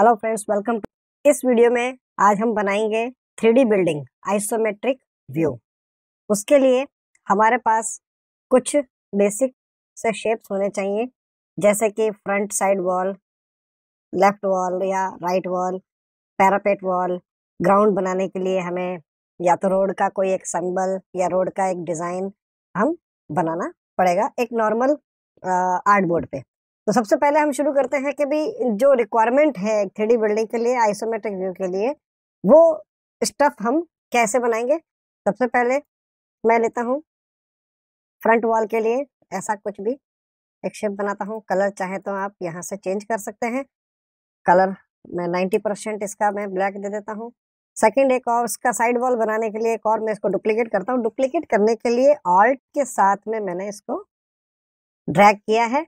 hello friends welcome to इस video में आज हम बनाएंगे थ्री बिल्डिंग आइसोमेट्रिक व्यू उसके लिए हमारे पास कुछ बेसिक से शेप्स होने चाहिए जैसे कि front side wall left wall या right wall parapet wall ground बनाने के लिए हमें या तो रोड का कोई एक सिंबल या रोड का एक डिज़ाइन हम बनाना पड़ेगा एक नॉर्मल आर्ट बोर्ड पे तो सबसे पहले हम शुरू करते हैं कि भी जो रिक्वायरमेंट है थ्री बिल्डिंग के लिए आइसोमेट्रिक व्यू के लिए वो स्टफ हम कैसे बनाएंगे सबसे पहले मैं लेता हूँ फ्रंट वॉल के लिए ऐसा कुछ भी एक शेप बनाता हूँ कलर चाहे तो आप यहाँ से चेंज कर सकते हैं कलर मैं नाइन्टी परसेंट इसका मैं ब्लैक दे देता हूँ सेकंड एक और इसका साइड वॉल बनाने के लिए एक और मैं इसको डुप्लीकेट करता हूँ डुप्लीकेट करने के लिए ऑल्ट के साथ में मैंने इसको ड्रैग किया है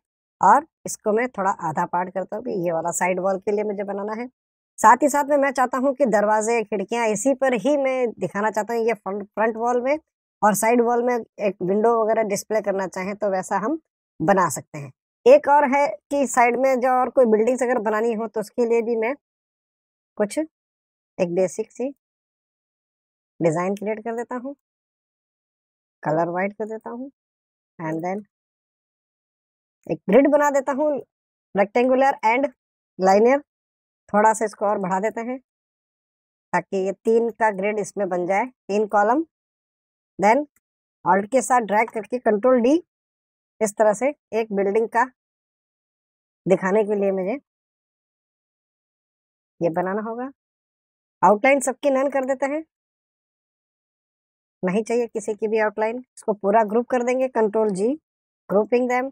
और इसको मैं थोड़ा आधा पार्ट करता हूँ कि ये वाला साइड वॉल के लिए मुझे बनाना है साथ ही साथ में मैं चाहता हूँ कि दरवाजे खिड़कियाँ इसी पर ही मैं दिखाना चाहता हूँ ये फ्रंट वॉल में और साइड वॉल में एक विंडो वगैरह डिस्प्ले करना चाहें तो वैसा हम बना सकते हैं एक और है कि साइड में जो और कोई बिल्डिंग्स अगर बनानी हो तो उसके लिए भी मैं कुछ एक बेसिक सी डिज़ाइन क्रिएट कर देता हूँ कलर वाइट कर देता हूँ एंड देन एक ग्रिड बना देता हूँ रेक्टेंगुलर एंड लाइनर थोड़ा सा इसको और बढ़ा देते हैं ताकि ये तीन का ग्रिड इसमें बन जाए तीन कॉलम देन ऑल्ट के साथ ड्रैग करके कंट्रोल डी इस तरह से एक बिल्डिंग का दिखाने के लिए मुझे ये बनाना होगा आउटलाइन सबकी नन कर देते हैं नहीं चाहिए किसी की भी आउटलाइन इसको पूरा ग्रुप कर देंगे कंट्रोल जी ग्रुपिंग दैम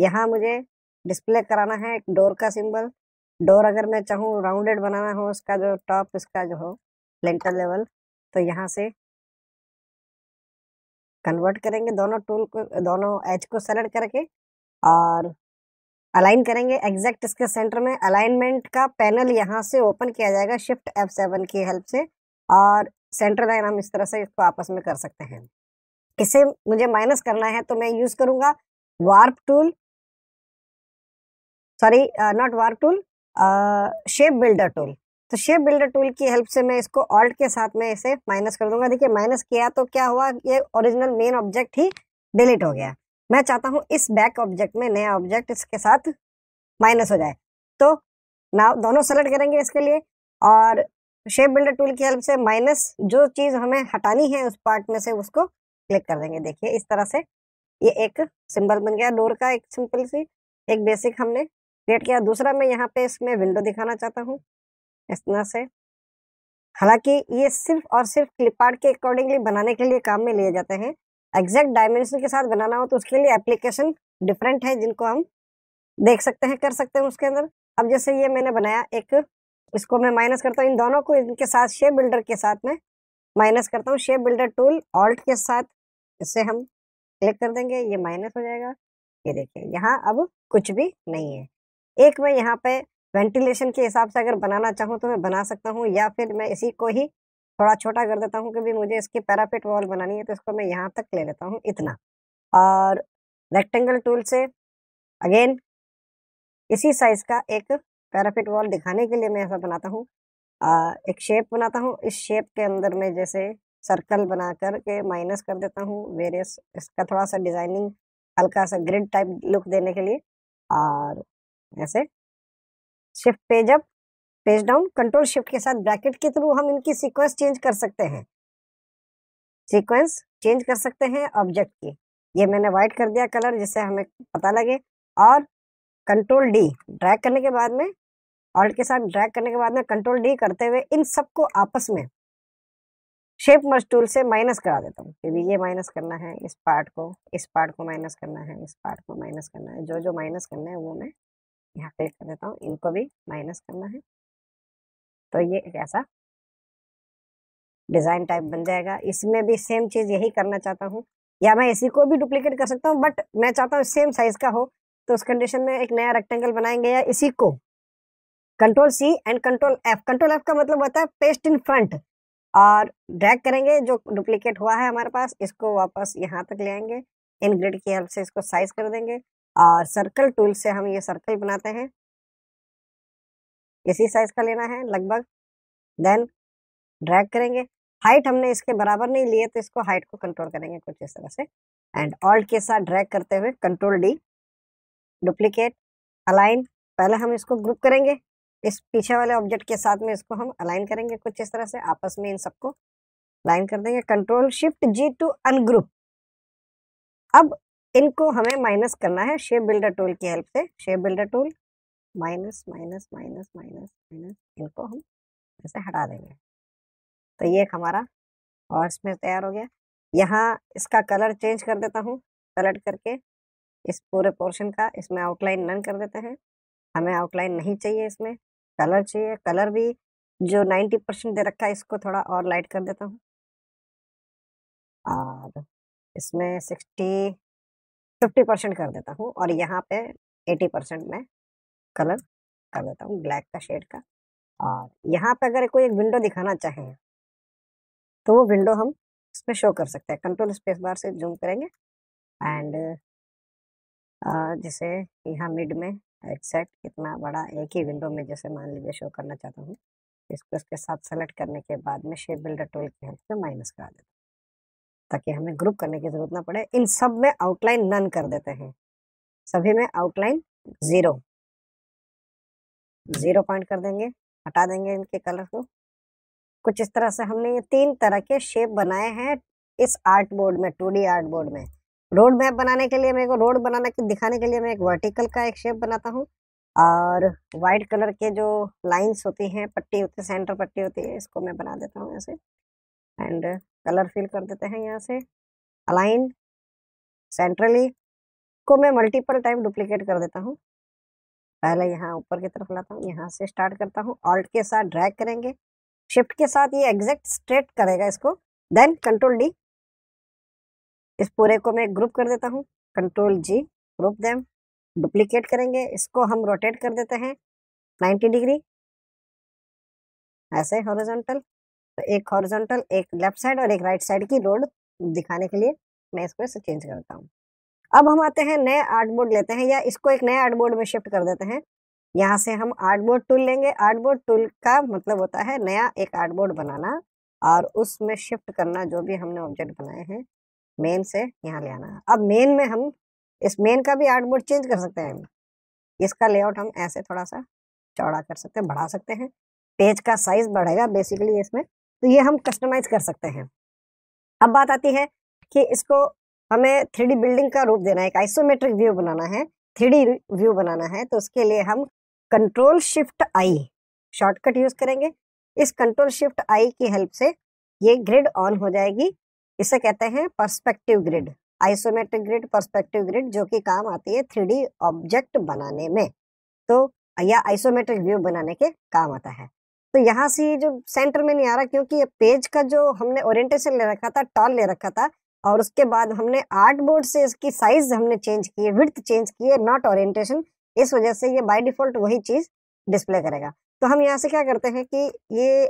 यहाँ मुझे डिस्प्ले कराना है एक डोर का सिंबल डोर अगर मैं चाहूँ राउंडेड बनाना हो उसका जो टॉप इसका जो हो लेंटर लेवल तो यहाँ से कन्वर्ट करेंगे दोनों टूल को दोनों एज को सेलेक्ट करके और अलाइन करेंगे एग्जैक्ट इसके सेंटर में अलाइनमेंट का पैनल यहाँ से ओपन किया जाएगा शिफ्ट एफ सेवन की हेल्प से और सेंटर लाइन हम इस तरह से इसको आपस में कर सकते हैं इसे मुझे माइनस करना है तो मैं यूज़ करूँगा warp tool sorry not war tool shape builder tool तो शेप बिल्डर टूल की हेल्प से मैं इसको ऑल्ट के साथ में इसे माइनस कर दूंगा देखिए माइनस किया तो क्या हुआ ये ओरिजिनल मेन ऑब्जेक्ट ही डिलीट हो गया मैं चाहता हूँ इस बैक ऑब्जेक्ट में नया ऑब्जेक्ट इसके साथ माइनस हो जाए तो ना दोनों सेलेक्ट करेंगे इसके लिए और शेप बिल्डर टूल की हेल्प से माइनस जो चीज़ हमें हटानी है उस पार्ट में से उसको क्लिक कर देंगे देखिए इस तरह से ये एक सिंबल बन गया डोर का एक सिंपल सी एक बेसिक हमने क्रिएट किया दूसरा मैं यहाँ पे इसमें विंडो दिखाना चाहता हूँ इस तरह से हालांकि ये सिर्फ और सिर्फ फ्लिपकार्ट के अकॉर्डिंगली बनाने के लिए काम में लिए जाते हैं एग्जैक्ट डायमेंशन के साथ बनाना हो तो उसके लिए एप्लीकेशन डिफरेंट है जिनको हम देख सकते हैं कर सकते हैं उसके अंदर अब जैसे ये मैंने बनाया एक इसको मैं माइनस करता हूँ इन दोनों को इनके साथ शेप बिल्डर के साथ में माइनस करता हूँ शेप बिल्डर टूल ऑल्ट के साथ इससे हम क्लिक कर देंगे ये माइनस हो जाएगा ये देखिए यहाँ अब कुछ भी नहीं है एक मैं यहाँ पे वेंटिलेशन के हिसाब से अगर बनाना चाहूँ तो मैं बना सकता हूँ या फिर मैं इसी को ही थोड़ा छोटा कर देता हूँ क्योंकि मुझे इसकी पैरापेट वॉल बनानी है तो इसको मैं यहाँ तक ले लेता हूँ इतना और रेक्टेंगल टूल से अगेन इसी साइज का एक पैरापेट वॉल दिखाने के लिए मैं ऐसा बनाता हूँ एक शेप बनाता हूँ इस शेप के अंदर मैं जैसे सर्कल बना कर के माइनस कर देता हूँ वेरियस इसका थोड़ा सा डिजाइनिंग हल्का सा ग्रिड टाइप लुक देने के लिए और ऐसे shift page up page down control shift के साथ ब्रैकेट के थ्रू हम इनकी सीक्वेंस चेंज कर सकते हैं सीक्वेंस चेंज कर सकते हैं ऑब्जेक्ट की ये मैंने वाइट कर दिया कलर जिससे हमें पता लगे और कंट्रोल डी ड्रैग करने के बाद में ऑल्ट के साथ ड्रैग करने के बाद में कंट्रोल डी करते हुए इन सबको आपस में शेप मर्ज टूल से माइनस करा देता हूँ क्योंकि ये माइनस करना है इस पार्ट को इस पार्ट को माइनस करना है इस पार्ट को माइनस करना है जो जो माइनस करना है वो मैं यहाँ पे कर देता हूँ इनको भी माइनस करना है तो ये एक ऐसा डिज़ाइन टाइप बन जाएगा इसमें भी सेम चीज़ यही करना चाहता हूँ या मैं इसी को भी डुप्लीकेट कर सकता हूँ बट मैं चाहता हूँ सेम साइज़ का हो तो उस कंडीशन में एक नया रेक्टेंगल बनाएंगे या इसी को control C and control F control F का मतलब होता है पेस्ट इन फ्रंट और ड्रैग करेंगे जो डुप्लीकेट हुआ है हमारे पास इसको वापस यहाँ तक ले आएंगे इन ग्रिड की हेल्प से इसको साइज कर देंगे और सर्कल टूल से हम ये सर्कल बनाते हैं इसी साइज का लेना है लगभग देन ड्रैग करेंगे हाइट हमने इसके बराबर नहीं लिए तो इसको हाइट को कंट्रोल करेंगे कुछ इस तरह से एंड ऑल्ट के साथ ड्रैग करते हुए कंट्रोल डी डुप्लीकेट अलाइन पहले हम इसको ग्रुप करेंगे इस पीछे वाले ऑब्जेक्ट के साथ में इसको हम अलाइन करेंगे कुछ इस तरह से आपस में इन सबको लाइन कर देंगे control shift G to ungroup अब इनको हमें माइनस करना है शेप बिल्डर टूल की हेल्प से shape builder tool minus minus minus minus minus इनको हम ऐसे हटा देंगे तो ये हमारा हॉर्स में तैयार हो गया यहाँ इसका कलर चेंज कर देता हूँ कलर करके इस पूरे पोर्शन का इसमें आउटलाइन नन कर देते हैं हमें आउटलाइन नहीं चाहिए इसमें कलर चाहिए कलर भी जो 90 परसेंट दे रखा है इसको थोड़ा और लाइट कर देता हूँ और इसमें सिक्सटी फिफ्टी परसेंट कर देता हूँ और यहाँ पे एटी परसेंट मैं कलर कर देता हूँ ब्लैक का शेड का और यहाँ पे अगर कोई एक विंडो दिखाना चाहें तो वो विंडो हम इसमें शो कर सकते हैं कंट्रोल स्पेस बार से जूम करेंगे एंड जैसे यहाँ मिड में एक्सैक्ट कितना बड़ा एक ही विंडो में जैसे मान लीजिए शो करना चाहता हूँ इसको इसके साथ सेलेक्ट करने के बाद में शेप बिल्डर टूल की हेल्प से माइनस करा देता हूँ ताकि हमें ग्रुप करने की जरूरत ना पड़े इन सब में आउटलाइन नन कर देते हैं सभी में आउटलाइन जीरो जीरो पॉइंट कर देंगे हटा देंगे इनके कलर को कुछ इस तरह से हमने ये तीन तरह के शेप बनाए हैं इस आर्ट बोर्ड में टू आर्ट बोर्ड में रोड मैप बनाने के लिए मेरे को रोड बनाने के दिखाने के लिए मैं एक वर्टिकल का एक शेप बनाता हूँ और वाइट कलर के जो लाइंस होती हैं पट्टी होती है सेंटर पट्टी होती है इसको मैं बना देता हूँ ऐसे एंड कलर फिल कर देते हैं यहाँ से अलाइन सेंट्रली को मैं मल्टीपल टाइम डुप्लीकेट कर देता हूँ पहले यहाँ ऊपर की तरफ लाता हूँ यहाँ से स्टार्ट करता हूँ ऑल्ट के साथ ड्रैग करेंगे शिफ्ट के साथ ये एग्जैक्ट स्ट्रेट करेगा इसको देन कंट्रोल डी इस पूरे को मैं ग्रुप कर देता हूँ control G group them duplicate करेंगे इसको हम रोटेट कर देते हैं 90 डिग्री ऐसे हॉरिजॉन्टल तो एक हॉरिजॉन्टल एक लेफ्ट साइड और एक राइट साइड की रोड दिखाने के लिए मैं इसको इसे चेंज करता हूँ अब हम आते हैं नए आर्ट बोर्ड लेते हैं या इसको एक नए आर्ट बोर्ड में शिफ्ट कर देते हैं यहाँ से हम आर्ट बोर्ड टूल लेंगे आर्ट बोर्ड टूल का मतलब होता है नया एक आर्ट बोर्ड बनाना और उसमें शिफ्ट करना जो भी हमने ऑब्जेक्ट बनाए हैं मेन से यहाँ ले आना अब मेन में हम इस मेन का भी आर्ट बोर्ड चेंज कर सकते हैं इसका लेआउट हम ऐसे थोड़ा सा चौड़ा कर सकते हैं बढ़ा सकते हैं पेज का साइज बढ़ेगा बेसिकली इसमें तो ये हम कस्टमाइज कर सकते हैं अब बात आती है कि इसको हमें थ्री बिल्डिंग का रूप देना है एक आइसोमेट्रिक व्यू बनाना है थ्री व्यू बनाना है तो उसके लिए हम control shift I shortcut use करेंगे इस कंट्रोल शिफ्ट आई की हेल्प से ये ग्रिड ऑन हो जाएगी इसे कहते हैं perspective grid isometric grid perspective grid जो कि काम आती है थ्री ऑब्जेक्ट बनाने में तो या आइसोमेट्रिक व्यू बनाने के काम आता है तो यहाँ से ये जो सेंटर में नहीं आ रहा क्योंकि ये पेज का जो हमने ओरिएंटेशन ले रखा था टॉल ले रखा था और उसके बाद हमने आर्ट बोर्ड से इसकी साइज हमने चेंज की है विर्थ चेंज की है नॉट ओरिएंटेशन इस वजह से ये बाय डिफॉल्ट वही चीज़ डिस्प्ले करेगा तो हम यहाँ से क्या करते हैं कि ये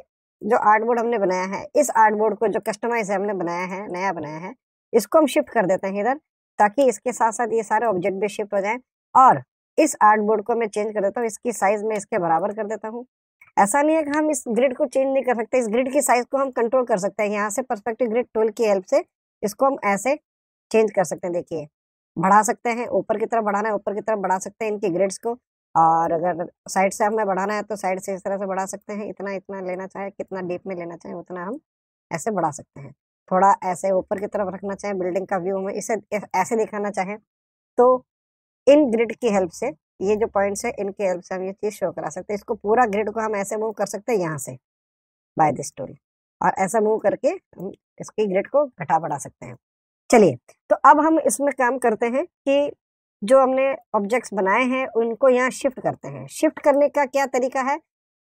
जो आर्ट बोर्ड हमने बनाया है इस आर्ट बोर्ड को जो कस्टमाइज है हमने बनाया है नया बनाया है इसको हम शिफ्ट कर देते हैं इधर ताकि इसके साथ साथ ये सारे ऑब्जेक्ट भी शिफ्ट हो जाए और इस आर्ट बोर्ड को मैं चेंज कर देता हूँ इसकी साइज में इसके बराबर कर देता हूँ ऐसा नहीं है कि हम इस ग्रिड को चेंज नहीं कर सकते इस ग्रिड की साइज को हम कंट्रोल कर सकते हैं यहाँ से परस्पेक्टिव ग्रिड टूल की हेल्प से इसको हम ऐसे चेंज कर सकते हैं देखिए बढ़ा सकते हैं ऊपर की तरफ बढ़ाना है ऊपर की तरफ बढ़ा सकते हैं इनके ग्रिड्स को और अगर साइड से हमें बढ़ाना है तो साइड से इस तरह से बढ़ा सकते हैं इतना इतना लेना चाहे कितना डीप में लेना चाहे उतना हम ऐसे बढ़ा सकते हैं थोड़ा ऐसे ऊपर की तरफ रखना चाहे बिल्डिंग का व्यू हमें इसे ऐसे दिखाना चाहें तो इन ग्रिड की हेल्प से ये जो पॉइंट्स है इनके हेल्प से हम ये चीज़ शो करा सकते हैं इसको पूरा ग्रिड को हम ऐसे मूव कर सकते हैं यहाँ से बाय दिस टूल और ऐसा मूव करके हम इसकी ग्रिड को घटा बढ़ा सकते हैं चलिए तो अब हम इसमें काम करते हैं कि जो हमने ऑब्जेक्ट्स बनाए हैं उनको यहाँ शिफ्ट करते हैं शिफ्ट करने का क्या तरीका है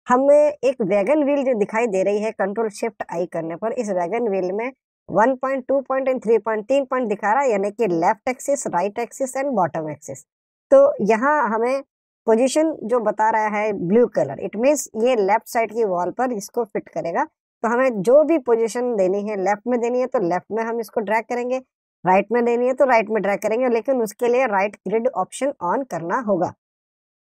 हमें एक वैगन व्हील जो दिखाई दे रही है कंट्रोल शिफ्ट आई करने पर इस वैगन व्हील में one point two point and three point तीन पॉइंट दिखा रहा है यानी कि left axis right axis and bottom axis तो यहाँ हमें पोजीशन जो बता रहा है ब्लू कलर इट मीन्स ये लेफ्ट साइड की वॉल पर इसको फिट करेगा तो हमें जो भी पोजीशन देनी है लेफ्ट में देनी है तो लेफ्ट में हम इसको ड्रैग करेंगे राइट में देनी है तो राइट में ड्रैग करेंगे लेकिन उसके लिए राइट ग्रिड ऑप्शन ऑन करना होगा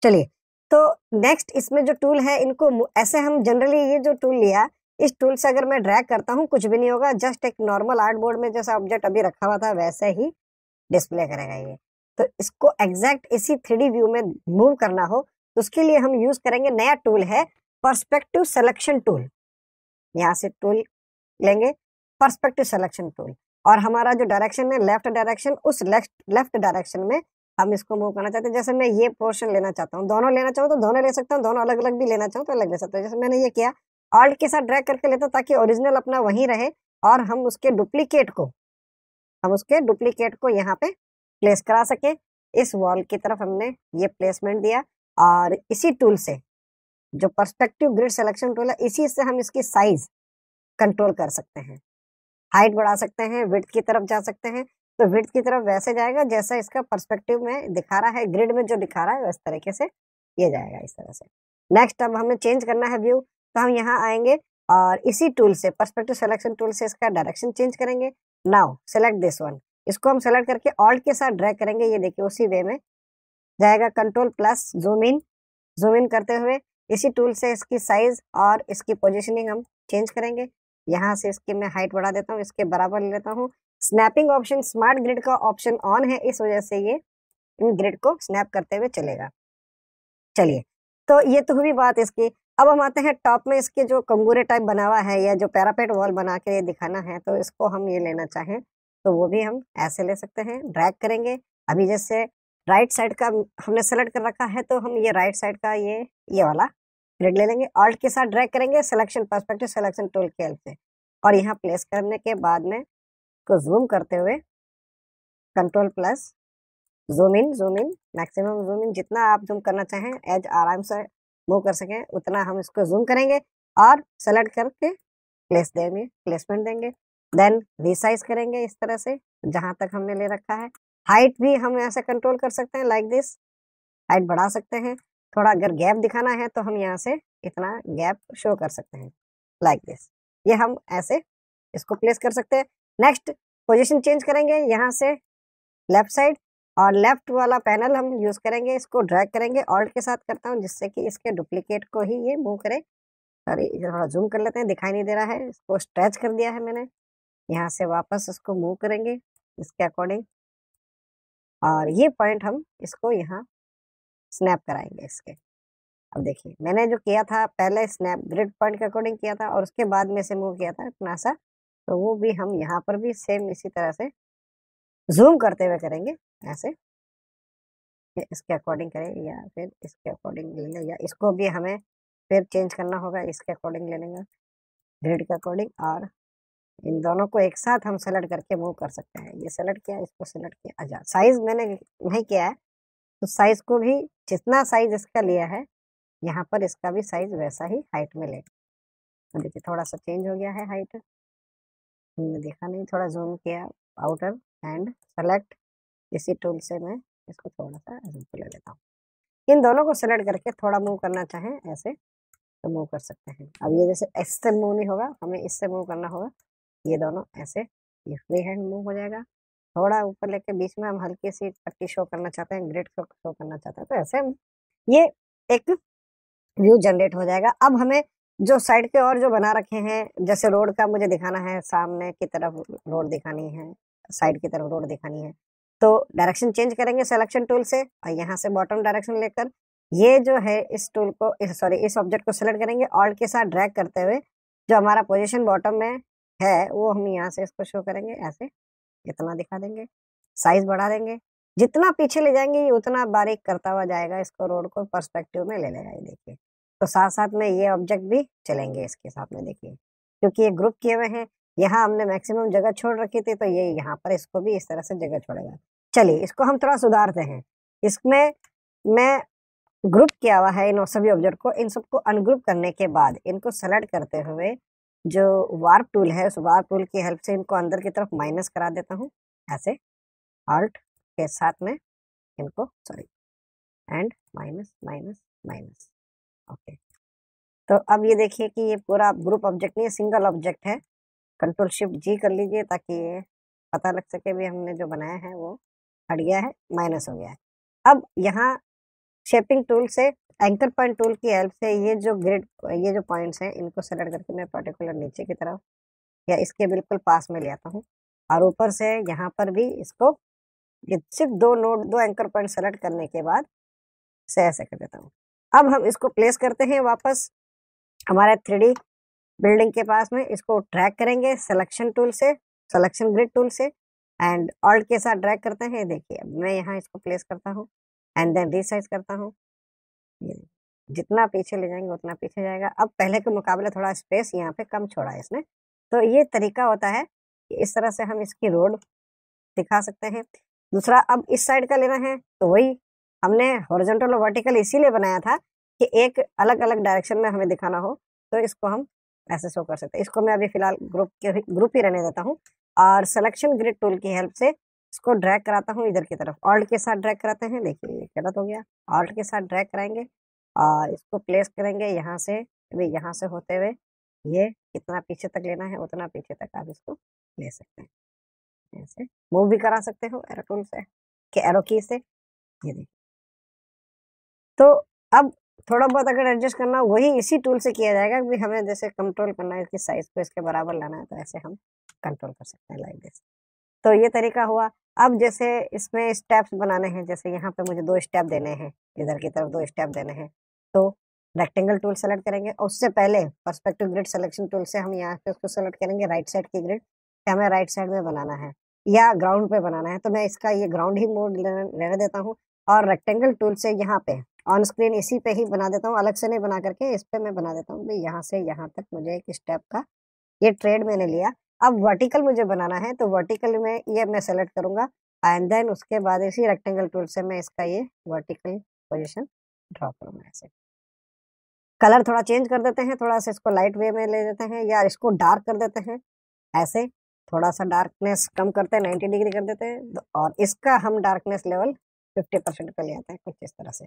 चलिए तो नेक्स्ट इसमें जो टूल है इनको ऐसे हम जनरली ये जो टूल लिया इस टूल से अगर मैं ड्रैग करता हूँ कुछ भी नहीं होगा जस्ट एक नॉर्मल आर्ट बोर्ड में जैसा ऑब्जेक्ट अभी रखा हुआ था वैसे ही डिस्प्ले करेगा ये तो इसको एग्जैक्ट इसी थ्री व्यू में मूव करना हो तो उसके लिए हम यूज करेंगे नया टूल है परस्पेक्टिव सेलेक्शन टूल यहाँ से टूल लेंगे परस्पेक्टिव सेलेक्शन टूल और हमारा जो डायरेक्शन है लेफ्ट डायरेक्शन उस लेफ्ट लेफ्ट डायरेक्शन में हम इसको मूव करना चाहते हैं जैसे मैं ये पोर्शन लेना चाहता हूँ दोनों लेना चाहूँ तो दोनों ले सकता हूँ दोनों अलग अलग भी लेना चाहूँ तो अलग ले सकता हूँ जैसे मैंने ये किया ऑल्ट के साथ ड्रैग करके लेता ताकि ओरिजिनल अपना वहीं रहे और हम उसके डुप्लीकेट को हम उसके डुप्लीकेट को यहाँ पे प्लेस करा सके इस वॉल की तरफ हमने ये प्लेसमेंट दिया और इसी टूल से जो परस्पेक्टिव ग्रिड सिलेक्शन टूल है इसी से हम इसकी साइज कंट्रोल कर सकते हैं हाइट बढ़ा सकते हैं विड्थ की तरफ जा सकते हैं तो विड्थ की तरफ वैसे जाएगा जैसा इसका परस्पेक्टिव में दिखा रहा है ग्रिड में जो दिखा रहा है वैसे तरीके से ये जाएगा इस तरह से नेक्स्ट अब हमें चेंज करना है व्यू तो हम यहाँ आएंगे और इसी टूल से परस्पेक्टिव सिलेक्शन टूल से इसका डायरेक्शन चेंज करेंगे नाउ सेलेक्ट दिस वन इसको हम सेलेक्ट करके ऑल्ट के साथ ड्रैग करेंगे ये देखिए उसी वे में जाएगा control plus zoom in zoom in करते हुए इसी टूल से इसकी साइज और इसकी पोजिशनिंग हम चेंज करेंगे यहाँ से इसकी मैं हाइट बढ़ा देता हूँ इसके बराबर ले लेता हूँ स्नैपिंग ऑप्शन स्मार्ट ग्रिड का ऑप्शन ऑन है इस वजह से ये इन ग्रिड को स्नैप करते हुए चलेगा चलिए तो ये तो हुई बात इसकी अब हम आते हैं टॉप में इसके जो कंगूरे टाइप बना हुआ है या जो पैरापेट वॉल बना के ये दिखाना है तो इसको हम ये लेना चाहें तो वो भी हम ऐसे ले सकते हैं ड्रैग करेंगे अभी जैसे राइट साइड का हमने सेलेक्ट कर रखा है तो हम ये राइट साइड का ये ये वाला ग्रिड ले लेंगे ऑल्ट के साथ ड्रैग करेंगे सिलेक्शन परस्पेक्टिव सिलेक्शन टूल के हेल्प से और यहाँ प्लेस करने के बाद में को जूम करते हुए control plus zoom in zoom in maximum zoom in जितना आप जूम करना चाहें एज आराम से मूव कर सकें उतना हम इसको जूम करेंगे और सेलेक्ट करके प्लेस देंगे प्लेसमेंट देंगे देन रिसाइज करेंगे इस तरह से जहां तक हमने ले रखा है हाइट भी हम ऐसे कंट्रोल कर सकते हैं लाइक दिस हाइट बढ़ा सकते हैं थोड़ा अगर गैप दिखाना है तो हम यहाँ से इतना गैप शो कर सकते हैं लाइक दिस ये हम ऐसे इसको प्लेस कर सकते हैं नेक्स्ट पोजिशन चेंज करेंगे यहाँ से लेफ्ट साइड और लेफ्ट वाला पैनल हम यूज़ करेंगे इसको ड्रैग करेंगे ऑल्ट के साथ करता हूँ जिससे कि इसके डुप्लीकेट को ही ये मूव करे सॉरी थोड़ा जूम कर लेते हैं दिखाई नहीं दे रहा है इसको स्ट्रेच कर दिया है मैंने यहाँ से वापस उसको मूव करेंगे इसके अकॉर्डिंग और ये पॉइंट हम इसको यहाँ स्नैप कराएंगे इसके अब देखिए मैंने जो किया था पहले स्नैप ग्रिड पॉइंट के अकॉर्डिंग किया था और उसके बाद में से मूव किया था इतना सा तो वो भी हम यहाँ पर भी सेम इसी तरह से जूम करते हुए करेंगे ऐसे इसके अकॉर्डिंग करें या फिर इसके अकॉर्डिंग ले लेंगे या इसको भी हमें फिर चेंज करना होगा इसके अकॉर्डिंग ले लेंगे ग्रिड के अकॉर्डिंग और इन दोनों को एक साथ हम सेलेक्ट करके मूव कर सकते हैं ये सेलेक्ट किया इसको सेलेक्ट किया अच्छा साइज़ मैंने नहीं किया है तो साइज़ को भी जितना साइज़ इसका लिया है यहाँ पर इसका भी साइज़ वैसा ही हाइट में लेगा तो देखिए थोड़ा सा चेंज हो गया है हाइट हमने देखा नहीं थोड़ा जूम किया आउटर एंड सेलेक्ट इसी टूल से मैं इसको थोड़ा सा जूम ले लेता हूँ इन दोनों को सेलेक्ट करके थोड़ा मूव करना चाहें ऐसे तो मूव कर सकते हैं अब ये जैसे इससे मूव नहीं होगा हमें इससे मूव करना होगा ये दोनों ऐसे ये फ्री हैंड मूव हो जाएगा थोड़ा ऊपर लेके बीच में हम हल्की सी पट्टी शो करना चाहते हैं ग्रेड शो, शो करना चाहते हैं तो ऐसे ये एक व्यू जनरेट हो जाएगा अब हमें जो साइड के और जो बना रखे हैं जैसे रोड का मुझे दिखाना है सामने की तरफ रोड दिखानी है साइड की तरफ रोड दिखानी है तो डायरेक्शन चेंज करेंगे सिलेक्शन टूल से और यहाँ से बॉटम डायरेक्शन लेकर ये जो है इस टूल को सॉरी इस ऑब्जेक्ट को सिलेक्ट करेंगे ऑल्ट के साथ ड्रैग करते हुए जो हमारा पोजीशन बॉटम में है वो हम यहाँ से इसको शो करेंगे ऐसे इतना दिखा देंगे साइज बढ़ा देंगे जितना पीछे ले जाएंगे ये उतना बारीक करता हुआ जाएगा इसको रोड को परस्पेक्टिव में ले लेगा ये देखिए तो साथ साथ में ये ऑब्जेक्ट भी चलेंगे इसके साथ में देखिए क्योंकि ये ग्रुप किए हुए हैं यहाँ हमने मैक्सिमम जगह छोड़ रखी थी तो ये यहाँ पर इसको भी इस तरह से जगह छोड़ेगा चलिए इसको हम थोड़ा सुधारते हैं इसमें मैं ग्रुप किया हुआ है इन सभी ऑब्जेक्ट को इन सबको अनग्रुप करने के बाद इनको सेलेक्ट करते हुए जो वार्प टूल है उस वार्प टूल की हेल्प से इनको अंदर की तरफ माइनस करा देता हूँ ऐसे ऑल्ट के साथ में इनको sorry and minus minus minus okay तो अब ये देखिए कि ये पूरा ग्रुप ऑब्जेक्ट नहीं है सिंगल ऑब्जेक्ट है कंट्रोल शिफ्ट जी कर लीजिए ताकि ये पता लग सके भी हमने जो बनाया है वो हट गया है माइनस हो गया है अब यहाँ शेपिंग टूल से एंकर पॉइंट टूल की हेल्प से ये जो ग्रिड ये जो पॉइंट्स हैं इनको सेलेक्ट करके मैं पर्टिकुलर नीचे की तरफ या इसके बिल्कुल पास में ले आता हूँ और ऊपर से यहाँ पर भी इसको सिर्फ दो नोट दो एंकर पॉइंट सेलेक्ट करने के बाद से ऐसे कर देता हूँ अब हम इसको प्लेस करते हैं वापस हमारे थ्री बिल्डिंग के पास में इसको ट्रैक करेंगे सिलेक्शन टूल से सिलेक्शन ग्रिड टूल से एंड ऑल्ट के साथ ड्रैग करते हैं देखिए अब मैं यहाँ इसको प्लेस करता हूँ एंड देन रिसाइज करता हूँ जितना पीछे ले जाएंगे उतना पीछे जाएगा अब पहले के मुकाबले थोड़ा स्पेस यहाँ पे कम छोड़ा है इसने तो ये तरीका होता है कि इस तरह से हम इसकी रोड दिखा सकते हैं दूसरा अब इस साइड का लेना है तो वही हमने हॉरिजॉन्टल और वर्टिकल इसीलिए बनाया था कि एक अलग अलग डायरेक्शन में हमें दिखाना हो तो इसको हम ऐसे शो कर सकते हैं इसको मैं अभी फिलहाल ग्रुप के ग्रुप ही रहने देता हूँ और सिलेक्शन ग्रिड टूल की हेल्प से इसको ड्रैग कराता हूँ इधर की तरफ ऑल्ट के साथ ड्रैग कराते हैं देखिए ये गलत हो गया ऑल्ट के साथ ड्रैग कराएंगे और इसको प्लेस करेंगे यहाँ से अभी यहाँ से होते हुए ये कितना पीछे तक लेना है उतना पीछे तक आप इसको ले सकते हैं ऐसे मूव भी करा सकते हो एरो टूल से के एरो की से ये देखिए तो अब थोड़ा बहुत अगर एडजस्ट करना वही इसी टूल से किया जाएगा कि हमें जैसे कंट्रोल करना है इसकी साइज को इसके बराबर लाना है तो ऐसे हम कंट्रोल कर सकते हैं लाइक दिस तो ये तरीका हुआ अब जैसे इसमें स्टेप्स बनाने हैं जैसे यहाँ पे मुझे दो स्टेप देने हैं इधर की तरफ दो स्टेप देने हैं तो रेक्टेंगल टूल सेलेक्ट करेंगे और उससे पहले परस्पेक्टिव ग्रिड सेलेक्शन टूल से हम यहाँ पे उसको सेलेक्ट करेंगे राइट साइड की ग्रिड कि हमें राइट साइड में बनाना है या ग्राउंड पे बनाना है तो मैं इसका ये ग्राउंड ही मोड रहने देता हूँ और रेक्टेंगल टूल से यहाँ पे ऑन स्क्रीन इसी पे ही बना देता हूँ अलग से नहीं बना करके इस पर मैं बना देता हूँ भाई यहाँ से यहाँ तक मुझे एक स्टेप का ये ट्रेड मैंने लिया अब वर्टिकल मुझे बनाना है तो वर्टिकल में ये मैं सेलेक्ट करूंगा एंड देन उसके बाद इसी रेक्टेंगल टूल से मैं इसका ये वर्टिकल पोजिशन ड्रॉ करूंगा ऐसे कलर थोड़ा चेंज कर देते हैं थोड़ा सा इसको लाइट वे में ले देते हैं या इसको डार्क कर देते हैं ऐसे थोड़ा सा डार्कनेस कम करते हैं नाइन्टी डिग्री कर देते हैं तो और इसका हम डार्कनेस लेवल फिफ्टी परसेंट कर ले आते हैं कुछ इस तरह से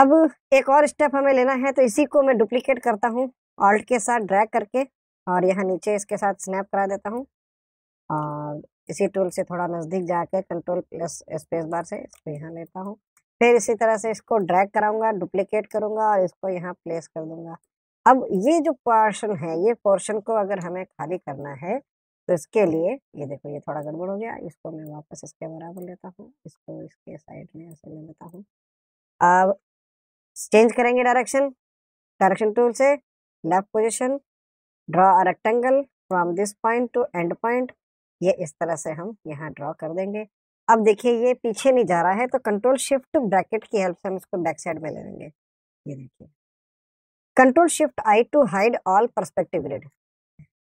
अब एक और स्टेप हमें लेना है तो इसी को मैं डुप्लीकेट करता हूँ ऑल्ट के साथ ड्रैग करके और यहाँ नीचे इसके साथ स्नैप करा देता हूँ और इसी टूल से थोड़ा नज़दीक जाके कंट्रोल प्लस स्पेस बार से इसको यहाँ लेता हूँ फिर इसी तरह से इसको ड्रैग कराऊंगा डुप्लीकेट करूँगा और इसको यहाँ प्लेस कर दूँगा अब ये जो पोर्शन है ये पोर्शन को अगर हमें खाली करना है तो इसके लिए ये देखो ये थोड़ा गड़बड़ हो गया इसको मैं वापस इसके बराबर लेता हूँ इसको इसके साइड में ऐसे ले लेता हूँ अब चेंज करेंगे डायरेक्शन डायरेक्शन टूल से left position draw a rectangle from this point to end point ये इस तरह से हम यहाँ ड्रॉ कर देंगे अब देखिए ये पीछे नहीं जा रहा है तो कंट्रोल शिफ्ट ब्रैकेट की हेल्प से हम इसको बैक साइड में ले लेंगे ये देखिए control shift I to hide all perspective grid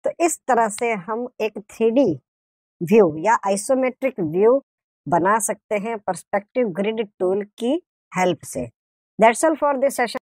तो इस तरह से हम एक थ्री व्यू या आइसोमेट्रिक व्यू बना सकते हैं परस्पेक्टिव ग्रिड टूल की हेल्प से that's all for this session